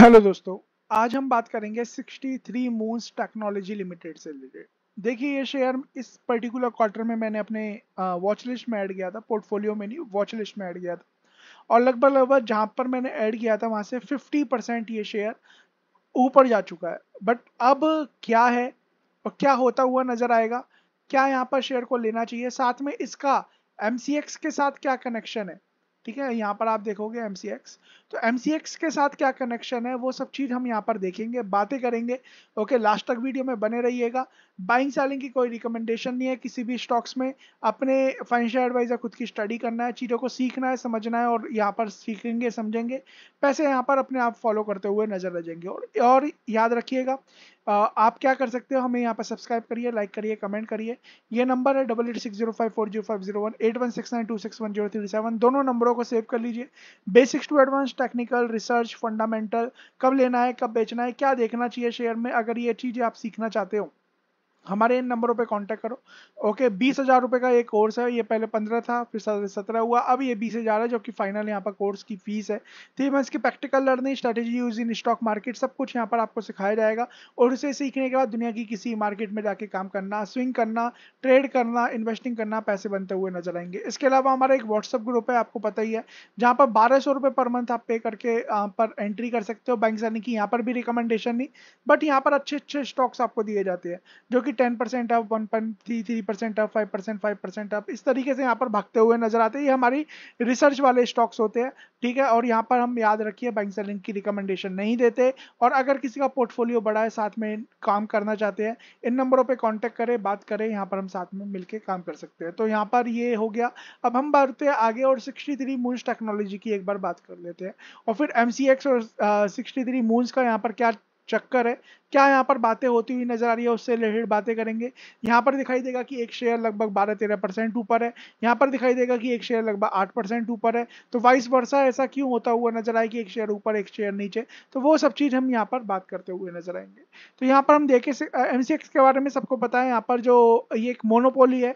hello दोस्तों आज हम बात करेंगे 63 मून्स टेक्नोलॉजी लिमिटेड से रिलेटेड देखिए ये शेयर इस पर्टिकुलर क्वार्टर में मैंने अपने वॉच लिस्ट में ऐड किया था पोर्टफोलियो में नहीं वॉच लिस्ट में ऐड किया था और लगभग लगभग जहाँ पर मैंने ऐड किया था वहाँ से 50 परसेंट ये शेयर ऊपर जा चुका है बट अब क्या है और क्या होता हुआ नजर आएगा क्या यहाँ पर शेयर को लेना चाहिए साथ में इसका एम के साथ क्या कनेक्शन है ठीक है यहाँ पर आप देखोगे एम तो एम के साथ क्या कनेक्शन है वो सब चीज़ हम यहाँ पर देखेंगे बातें करेंगे ओके लास्ट तक वीडियो में बने रहिएगा बाइंग सेलिंग की कोई रिकमेंडेशन नहीं है किसी भी स्टॉक्स में अपने फाइनेंशियल एडवाइजर खुद की स्टडी करना है चीज़ों को सीखना है समझना है और यहाँ पर सीखेंगे समझेंगे पैसे यहाँ पर अपने आप फॉलो करते हुए नजर जाएंगे और और याद रखिएगा आप क्या कर सकते हो हमें यहाँ पर सब्सक्राइब करिए लाइक करिए कमेंट करिए ये नंबर है double eight six zero five four zero five zero one eight one six nine two six one zero three seven दोनों नंबरों को सेव कर लीजिए basics to advance technical research fundamental कब लेना है कब बेचना है क्या देखना चाहिए शेयर में अगर ये चीज़ें आप सीखना चाहते हो हमारे इन नंबरों पे कांटेक्ट करो ओके बीस हज़ार रुपये का ये कोर्स है ये पहले पंद्रह था फिर सत्रह हुआ अब ये बीस हज़ार है जो कि फाइनल यहाँ पर कोर्स की फीस है थ्री मंथ्स की practical learning strategy use in stock market सब कुछ यहाँ पर आपको सिखाया जाएगा और इसे सीखने के बाद दुनिया की किसी मार्केट में जाके काम करना स्विंग करना ट्रेड करना इन्वेस्टिंग करना पैसे बनते हुए नजर आएंगे इसके अलावा हमारा एक व्हाट्सअप ग्रुप है आपको पता ही है जहाँ पर बारह सौ रुपये पर मंथ आप पे करके यहाँ पर एंट्री कर सकते हो बैंक यानी कि यहाँ पर भी रिकमेंडेशन नहीं बट यहाँ पर अच्छे अच्छे स्टॉक्स आपको दिए जाते हैं जो कि कि 10 परसेंट आप one point three three percent आप फाइव परसेंट फाइव परसेंट आप इस तरीके से यहाँ पर भागते हुए नजर आते हैं ये हमारी रिसर्च वाले स्टॉक्स होते हैं ठीक है और यहाँ पर हम याद रखिए बैंक सेलिंग की रिकमेंडेशन नहीं देते और अगर किसी का पोर्टफोलियो बड़ा है साथ में काम करना चाहते हैं इन नंबरों पर कॉन्टेक्ट करें बात करें यहाँ पर हम साथ में मिलकर काम कर सकते हैं तो यहाँ पर ये हो गया अब हम बढ़ते हैं आगे और सिक्सटी थ्री मून्स टेक्नोलॉजी की एक बार बात कर लेते हैं और फिर एम और सिक्सटी थ्री मून्स का यहाँ पर क्या चक्कर है क्या यहाँ पर बातें होती हुई नजर आ रही है उससे रिलेटेड बातें करेंगे यहाँ पर दिखाई देगा कि एक शेयर लगभग बारह तेरह परसेंट ऊपर है यहाँ पर दिखाई देगा कि एक शेयर लगभग आठ परसेंट ऊपर है तो वाइस वर्षा ऐसा क्यों होता हुआ नजर आए कि एक शेयर ऊपर एक शेयर नीचे तो वो सब चीज़ हम यहाँ पर बात करते हुए नजर आएंगे तो यहाँ पर हम देखें एम के बारे में सबको पता है यहाँ पर जो ये एक मोनोपोली है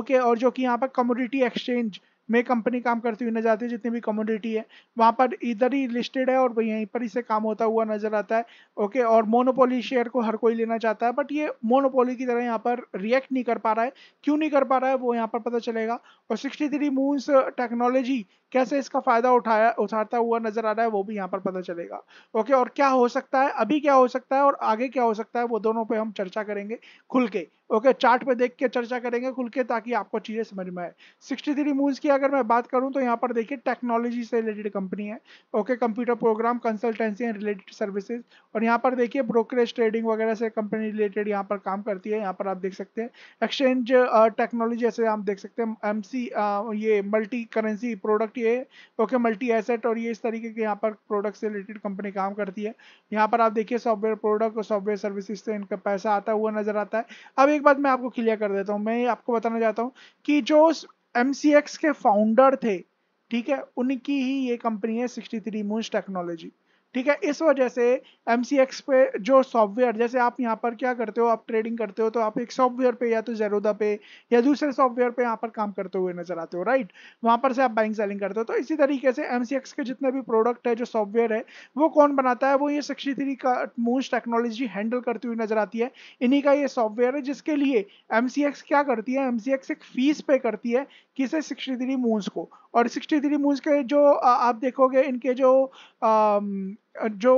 ओके और जो कि यहाँ पर कम्युनिटी एक्सचेंज में कंपनी काम करती हुई नजर आती है जितनी भी कम्योडिटी है वहाँ पर इधर ही लिस्टेड है और यहीं पर इसे काम होता हुआ नजर आता है ओके और मोनोपोली शेयर को हर कोई लेना चाहता है बट ये मोनोपोली की तरह यहाँ पर रिएक्ट नहीं कर पा रहा है क्यों नहीं कर पा रहा है वो यहाँ पर पता चलेगा और सिक्सटी थ्री मूव्स टेक्नोलॉजी कैसे इसका फायदा उठाया उठाता हुआ नजर आ रहा है वो भी यहाँ पर पता चलेगा ओके और क्या हो सकता है अभी क्या हो सकता है और आगे क्या हो सकता है वो दोनों पे हम चर्चा करेंगे खुल के ओके चार्ट पे देख के चर्चा करेंगे खुल के ताकि आपको चीजें समझ में आए सिक्सटी थ्री मूव की अगर मैं बात करूं तो यहाँ पर देखिए टेक्नोलॉजी से रिलेटेड कंपनी है okay computer program consultancy and related services और यहाँ पर देखिए ब्रोकरेज ट्रेडिंग वगैरह से कंपनी रिलेटेड यहाँ पर काम करती है यहाँ पर आप देख सकते हैं एक्सचेंज टेक्नोलॉजी जैसे आप देख सकते हैं एम ये मल्टी करेंसी प्रोडक्ट ये ओके मल्टी एसेट और ये इस तरीके के यहाँ पर प्रोडक्ट से रिलेटेड कंपनी काम करती है यहाँ पर आप देखिए सॉफ्टवेयर प्रोडक्ट और सॉफ्टवेयर सर्विसेज से इनका पैसा आता हुआ नजर आता है अब एक बात मैं आपको क्लियर कर देता हूँ मैं आपको बताना चाहता हूँ कि जो एम के फाउंडर थे ठीक है उनकी ही ये कंपनी है सिक्सटी थ्री मूज टेक्नोलॉजी ठीक है इस वजह से एम पे जो सॉफ्टवेयर जैसे आप यहाँ पर क्या करते हो आप ट्रेडिंग करते हो तो आप एक सॉफ्टवेयर पे या तो जेरोदा पे या दूसरे सॉफ्टवेयर पे यहाँ पर काम करते हुए नजर आते हो राइट वहां पर से आप बाइंग सेलिंग करते हो तो इसी तरीके से एम के जितने भी प्रोडक्ट है जो सॉफ्टवेयर है वो कौन बनाता है वो ये सिक्सटी थ्री का मूस टेक्नोलॉजी हैंडल करती हुई नजर आती है इन्हीं का ये सॉफ्टवेयर है जिसके लिए एम क्या करती है एम एक फीस पे करती है किसे सिक्सटी थ्री मून्स को और 63 थ्री मूव्स के जो आप देखोगे इनके जो जो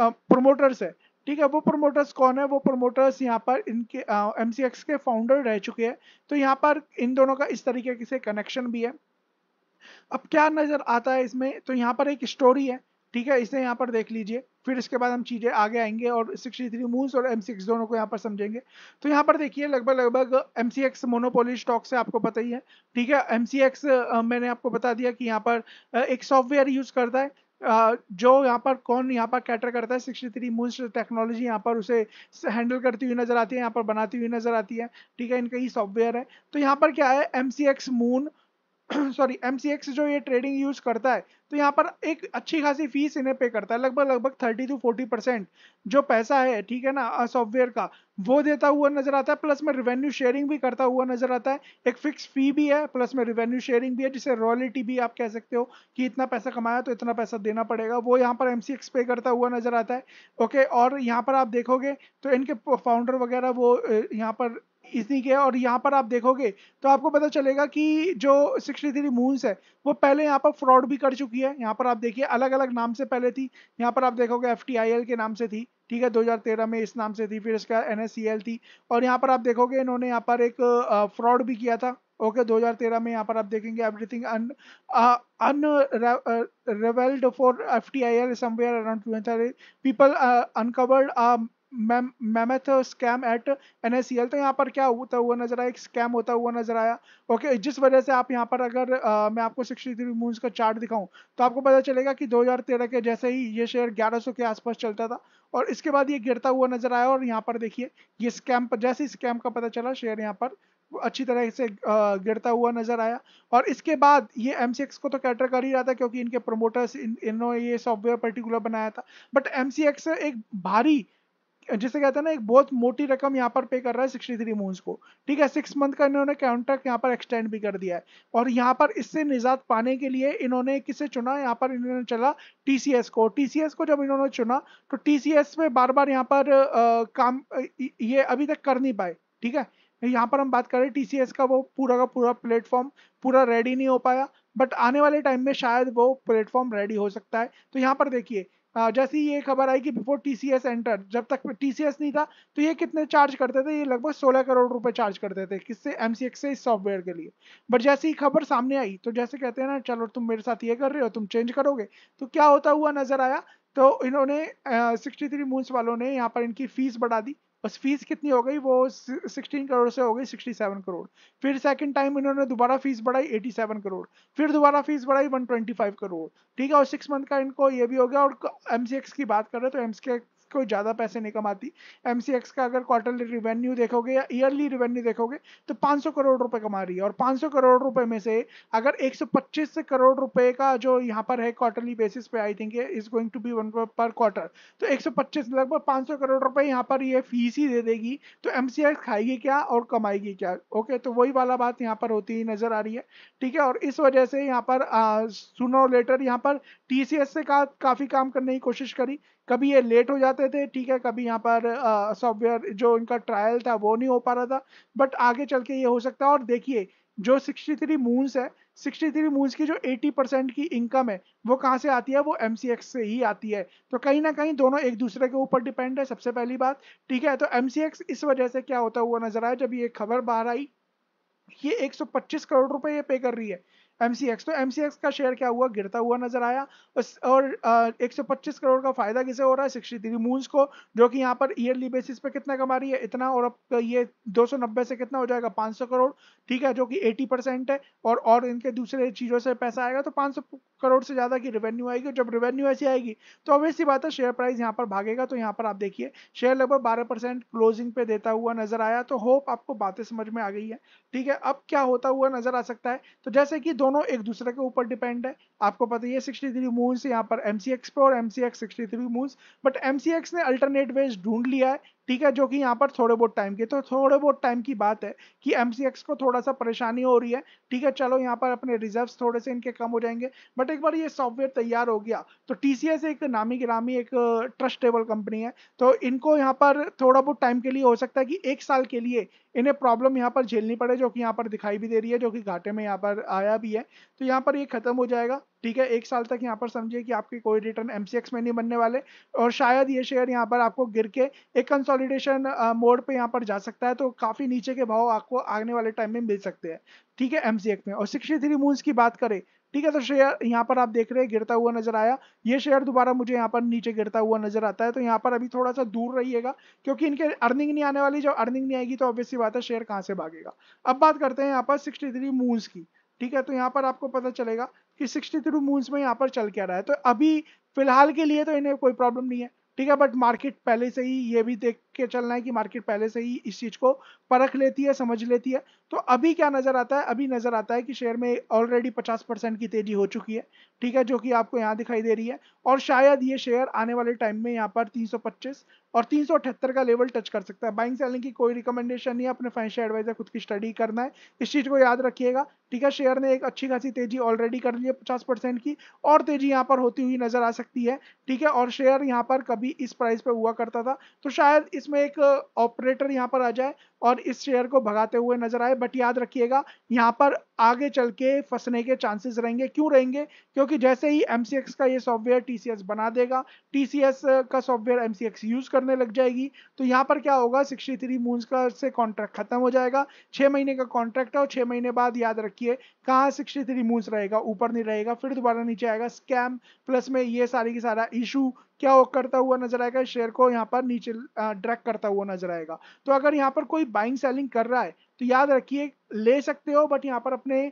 प्रोमोटर्स है ठीक है वो प्रोमोटर्स कौन है वो प्रोमोटर्स यहाँ पर इनके एम के फाउंडर रह चुके हैं तो यहाँ पर इन दोनों का इस तरीके से कनेक्शन भी है अब क्या नज़र आता है इसमें तो यहाँ पर एक स्टोरी है ठीक है इसे यहाँ पर देख लीजिए फिर इसके बाद हम चीज़ें आगे आएंगे और सिक्सटी थ्री मूव्स और एम दोनों को यहाँ पर समझेंगे तो यहाँ पर देखिए लगभग लगभग एम सी मोनोपोली स्टॉक से आपको पता ही है ठीक है एम मैंने आपको बता दिया कि यहाँ पर एक सॉफ्टवेयर यूज़ करता है जो यहाँ पर कौन यहाँ पर कैटर करता है सिक्सटी थ्री मूव टेक्नोलॉजी यहाँ पर उसे हैंडल करती हुई नज़र आती है यहाँ पर बनाती हुई नज़र आती है ठीक है इनका ही सॉफ्टवेयर है तो यहाँ पर क्या है M C X moon sorry M जो ये ट्रेडिंग यूज करता है तो यहाँ पर एक अच्छी खासी फीस इन्हें पे करता है लगभग लगभग थर्टी टू फोर्टी परसेंट जो पैसा है ठीक है ना सॉफ्टवेयर का वो देता हुआ नजर आता है प्लस में रिवेन्यू शेयरिंग भी करता हुआ नजर आता है एक फिक्स फी भी है प्लस में रिवेन्यू शेयरिंग भी है जिसे रॉयलिटी भी आप कह सकते हो कि इतना पैसा कमाया तो इतना पैसा देना पड़ेगा वो यहाँ पर एम पे करता हुआ नजर आता है ओके और यहाँ पर आप देखोगे तो इनके फाउंडर वगैरह वो यहाँ पर इतनी की है और यहाँ पर आप देखोगे तो आपको पता चलेगा कि जो 63 थ्री मून्स है वो पहले यहाँ पर फ्रॉड भी कर चुकी है यहाँ पर आप देखिए अलग अलग नाम से पहले थी यहाँ पर आप देखोगे एफ के नाम से थी ठीक है 2013 में इस नाम से थी फिर इसका एन थी और यहाँ पर आप देखोगे इन्होंने यहाँ पर एक फ्रॉड भी किया था ओके okay, 2013 में यहाँ पर आप देखेंगे everything un unravelled for F T I L somewhere around people uncovered mammoth scam at N तो यहाँ पर क्या होता हुआ नजर आया एक स्कैम होता हुआ नजर आया ओके जिस वजह से आप यहाँ पर अगर आ, मैं आपको सिक्सटी थ्री मूव का चार्ट दिखाऊं तो आपको पता चलेगा कि 2013 के जैसे ही ये शेयर 1100 के आसपास चलता था और इसके बाद ये गिरता हुआ नजर आया और यहाँ पर देखिए ये स्कैम पर जैसे ही स्कैम का पता चला शेयर यहाँ पर अच्छी तरह से गिरता हुआ नजर आया और इसके बाद ये एम को तो कैटर कर ही रहा था क्योंकि इनके प्रोमोटर्स इन्होंने ये सॉफ्टवेयर पर्टिकुलर बनाया था बट एम एक भारी जिसे कहते हैं ना एक बहुत मोटी रकम यहाँ पर पे कर रहा है सिक्सटी थ्री मूव को ठीक है सिक्स मंथ का इन्होंने कॉन्ट्रैक्ट यहाँ पर एक्सटेंड भी कर दिया है और यहाँ पर इससे निजात पाने के लिए इन्होंने किसे चुना यहाँ पर इन्होंने चला टी को टी को जब इन्होंने चुना तो टी में बार बार यहाँ पर आ, काम ये अभी तक कर नहीं पाए ठीक है यहाँ पर हम बात करें टीसीएस का वो पूरा का पूरा प्लेटफॉर्म पूरा रेडी नहीं हो पाया बट आने वाले टाइम में शायद वो प्लेटफॉर्म रेडी हो सकता है तो यहाँ पर देखिए हाँ, जैसे ही ये खबर आई कि before T C S enter जब तक टी सी एस नहीं था तो ये कितने चार्ज करते थे ये लगभग सोलह करोड़ रुपए चार्ज करते थे किससे एम सी एक्स से इस सॉफ्टवेयर के लिए बट जैसे ही खबर सामने आई तो जैसे कहते हैं ना चलो तुम मेरे साथ ये कर रहे हो तुम चेंज करोगे तो क्या होता हुआ नजर आया तो इन्होंने सिक्सटी थ्री मून्स वालों ने यहाँ पर इनकी फीस बढ़ा दी बस फीस कितनी हो गई वो सिक्सटीन करोड़ से हो गई सिक्सटी सेवन करोड़ फिर सेकंड टाइम इन्होंने दोबारा फीस बढ़ाई एटी सेवन करोड़ फिर दोबारा फीस बढ़ाई वन ट्वेंटी फाइव करोड़ ठीक है और सिक्स मंथ का इनको ये भी हो गया और एम की बात करें तो एम कोई ज़्यादा पैसे नहीं कमाती एम का अगर क्वार्टरली रिवेन्यू देखोगे या ईयरली रिवेन्यू देखोगे तो 500 करोड़ रुपए कमा रही है और 500 करोड़ रुपए में से अगर 125 करोड़ रुपए का जो यहाँ पर है क्वार्टरली बेसिस पे I think is going to be one per quarter तो एक लगभग 500 करोड़ रुपए यहाँ पर ये फीस ही दे देगी तो एम खाएगी क्या और कमाएगी क्या ओके तो वही वाला बात यहाँ पर होती नजर आ रही है ठीक है और इस वजह से यहाँ पर सुनो लेटर यहाँ पर टी से का काफ़ी काम करने की कोशिश करी कभी ये लेट हो जाते थे ठीक है कभी यहाँ पर सॉफ्टवेयर जो इनका ट्रायल था वो नहीं हो पा रहा था बट आगे चल के ये हो सकता है और देखिए जो 63 मून्स है थ्री मूव्स की जो 80 परसेंट की इनकम है वो कहाँ से आती है वो एम से ही आती है तो कहीं ना कहीं दोनों एक दूसरे के ऊपर डिपेंड है सबसे पहली बात ठीक है तो एम इस वजह से क्या होता हुआ नजर आया जब ये खबर बाहर आई ये 125 करोड़ रुपए ये पे कर रही है एम तो एम का शेयर क्या हुआ गिरता हुआ नजर आया और एक सौ पच्चीस करोड़ का फायदा किसे हो रहा है सिक्सटी थ्री मून्स को जो कि यहाँ पर ईयरली बेसिस पे कितना कमा रही है इतना और अब तो ये दो सौ नब्बे से कितना हो जाएगा पाँच सौ करोड़ ठीक है जो कि एटी परसेंट है और और इनके दूसरे चीज़ों से पैसा आएगा तो पाँच सौ करोड़ से ज़्यादा की रेवेन्यू आएगी जब रेवेन्यू ऐसी आएगी तो ऑब्वियसली बात है शेयर प्राइस यहाँ पर भागेगा तो यहाँ पर आप देखिए शेयर लगभग बारह परसेंट क्लोजिंग पे देता हुआ नजर आया तो होप आपको बातें समझ में आ गई है ठीक है अब क्या होता हुआ नजर आ सकता है तो जैसे कि दोनों एक दूसरे के ऊपर डिपेंड है आपको पता ही है सिक्सटी थ्री मूव यहाँ पर एमसीएक्स पे और MCX sixty three move but MCX ने अल्टरनेट वेज ढूंढ लिया है ठीक है जो कि यहाँ पर थोड़े बहुत टाइम के तो थोड़े बहुत टाइम की बात है कि एम को थोड़ा सा परेशानी हो रही है ठीक है चलो यहाँ पर अपने रिजर्व थोड़े से इनके कम हो जाएंगे बट एक बार ये सॉफ्टवेयर तैयार हो गया तो टी एक नामी गिरामी एक ट्रस्टेबल कंपनी है तो इनको यहाँ पर थोड़ा बहुत टाइम के लिए हो सकता है कि एक साल के लिए इन्हें प्रॉब्लम यहाँ पर झेलनी पड़े जो कि यहाँ पर दिखाई भी दे रही है जो कि घाटे में यहाँ पर आया भी है तो यहाँ पर ये खत्म हो जाएगा ठीक है एक साल तक यहाँ पर समझिए कि आपके कोई रिटर्न एम में नहीं बनने वाले और शायद ये शेयर यहाँ पर आपको गिर के एक कंसोलिडेशन मोड पे यहाँ पर जा सकता है तो काफ़ी नीचे के भाव आपको आने वाले टाइम में मिल सकते हैं ठीक है एम में और सिक्सटी थ्री मूव्स की बात करें ठीक है तो शेयर यहाँ पर आप देख रहे हैं गिरता हुआ नजर आया ये शेयर दोबारा मुझे यहाँ पर नीचे गिरता हुआ नजर आता है तो यहाँ पर अभी थोड़ा सा दूर रहिएगा क्योंकि इनके अर्निंग नहीं आने वाली जब अर्निंग नहीं आएगी तो ऑब्वियसली बात है शेयर कहाँ से भागेगा अब बात करते हैं यहाँ पर सिक्सटी थ्री की ठीक है तो यहाँ पर आपको पता चलेगा कि सिक्सटी थ्री में यहाँ पर चल क्या रहा है तो अभी फिलहाल के लिए तो इन्हें कोई प्रॉब्लम नहीं है ठीक है बट मार्केट पहले से ही ये भी देख के चलना है कि मार्केट पहले से ही इस चीज़ को परख लेती है समझ लेती है तो अभी क्या नज़र आता है अभी नज़र आता है कि शेयर में ऑलरेडी 50 परसेंट की तेज़ी हो चुकी है ठीक है जो कि आपको यहाँ दिखाई दे रही है और शायद ये शेयर आने वाले टाइम में यहाँ पर 325 और तीन का लेवल टच कर सकता है बाइंग सेलिंग की कोई रिकमेंडेशन नहीं है अपने फाइनेंशियल एडवाइजर खुद की स्टडी करना है इस चीज़ को याद रखिएगा ठीक है शेयर ने एक अच्छी खासी तेजी ऑलरेडी कर ली है पचास परसेंट की और तेजी यहाँ पर होती हुई नजर आ सकती है ठीक है और शेयर यहाँ पर कभी इस प्राइस पर हुआ करता था तो शायद इस मार्केट्स में एक ऑपरेटर यहाँ पर आ जाए और इस शेयर को भगाते हुए नजर आए बट याद रखिएगा यहाँ पर आगे चल के फंसने के चांसेस रहेंगे क्यों रहेंगे क्योंकि जैसे ही एम का ये सॉफ्टवेयर टी बना देगा टी का सॉफ्टवेयर एम यूज करने लग जाएगी तो यहाँ पर क्या होगा सिक्सटी थ्री का से कॉन्ट्रैक्ट खत्म हो जाएगा छः महीने का कॉन्ट्रैक्ट है और छः महीने बाद याद रखिए कहाँ सिक्सटी थ्री रहेगा ऊपर नहीं रहेगा फिर दोबारा नीचे आएगा स्कैम प्लस में ये सारी की सारा इशू क्या वो करता हुआ नजर आएगा शेयर को यहाँ पर नीचे ड्रैक करता हुआ नजर आएगा तो अगर यहाँ पर कोई बाइंग सेलिंग कर रहा है तो याद रखिए ले सकते हो बट यहाँ पर अपने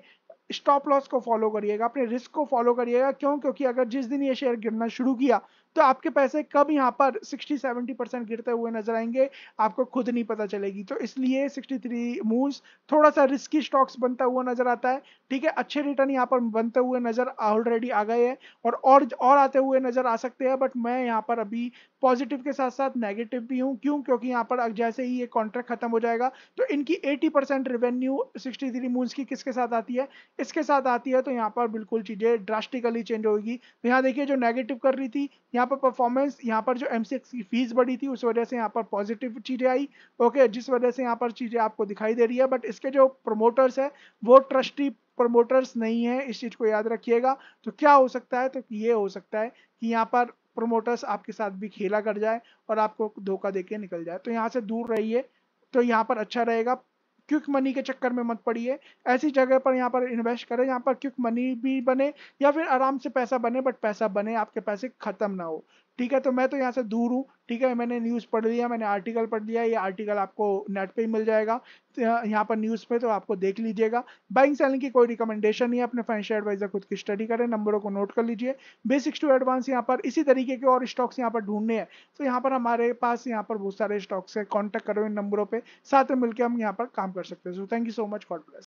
स्टॉप लॉस को फॉलो करिएगा अपने रिस्क को फॉलो करिएगा क्यों क्योंकि अगर जिस दिन ये शेयर गिरना शुरू किया तो आपके पैसे कब यहाँ पर 60-70 परसेंट गिरते हुए नजर आएंगे आपको खुद नहीं पता चलेगी तो इसलिए 63 मूव्स थोड़ा सा रिस्की स्टॉक्स बनता हुआ नजर आता है ठीक है अच्छे रिटर्न यहाँ पर बनते हुए नजर ऑलरेडी आ गए हैं और, और और आते हुए नजर आ सकते हैं बट मैं यहाँ पर अभी पॉजिटिव के साथ साथ नेगेटिव भी हूँ क्यों क्योंकि यहाँ पर जैसे ही ये कॉन्ट्रैक्ट खत्म हो जाएगा तो इनकी 80 परसेंट रेवेन्यू थ्री मूव की किसके साथ आती है इसके साथ आती है तो यहाँ पर बिल्कुल चीजें ड्रास्टिकली चेंज होगी तो यहाँ देखिए जो नेगेटिव कर रही थी यहाँ यहाँ पर परफॉर्मेंस यहाँ पर जो एम की फीस बढ़ी थी उस वजह से यहाँ पर पॉजिटिव चीज़ें आई ओके जिस वजह से यहाँ पर चीज़ें आपको दिखाई दे रही है बट इसके जो प्रमोटर्स है वो ट्रस्टी प्रमोटर्स नहीं है इस चीज़ को याद रखिएगा तो क्या हो सकता है तो ये हो सकता है कि यहाँ पर प्रमोटर्स आपके साथ भी खेला कर जाए और आपको धोखा दे निकल जाए तो यहाँ से दूर रहिए तो यहाँ पर अच्छा रहेगा क्विक मनी के चक्कर में मत पड़िए ऐसी जगह पर यहाँ पर इन्वेस्ट करें यहाँ पर क्विक मनी भी बने या फिर आराम से पैसा बने बट पैसा बने आपके पैसे खत्म ना हो ठीक है तो मैं तो यहाँ से दूर हूँ ठीक है मैंने न्यूज़ पढ़ लिया मैंने आर्टिकल पढ़ लिया ये आर्टिकल आपको नेट पे ही मिल जाएगा यहाँ पर न्यूज़ पे तो आपको देख लीजिएगा बाइंग सेलिंग की कोई रिकमेंडेशन नहीं है अपने फाइनेंशियल एडवाइजर खुद की स्टडी करें नंबरों को नोट कर लीजिए बेसिक्स टू एडवांस यहाँ पर इसी तरीके के और स्टॉक्स यहाँ पर ढूंढने हैं तो यहाँ पर हमारे पास यहाँ पर बहुत सारे स्टॉक्स है कॉन्टैक्ट करो इन नंबरों पर साथ में मिलकर हम यहाँ पर काम कर सकते हैं so thank you so much God bless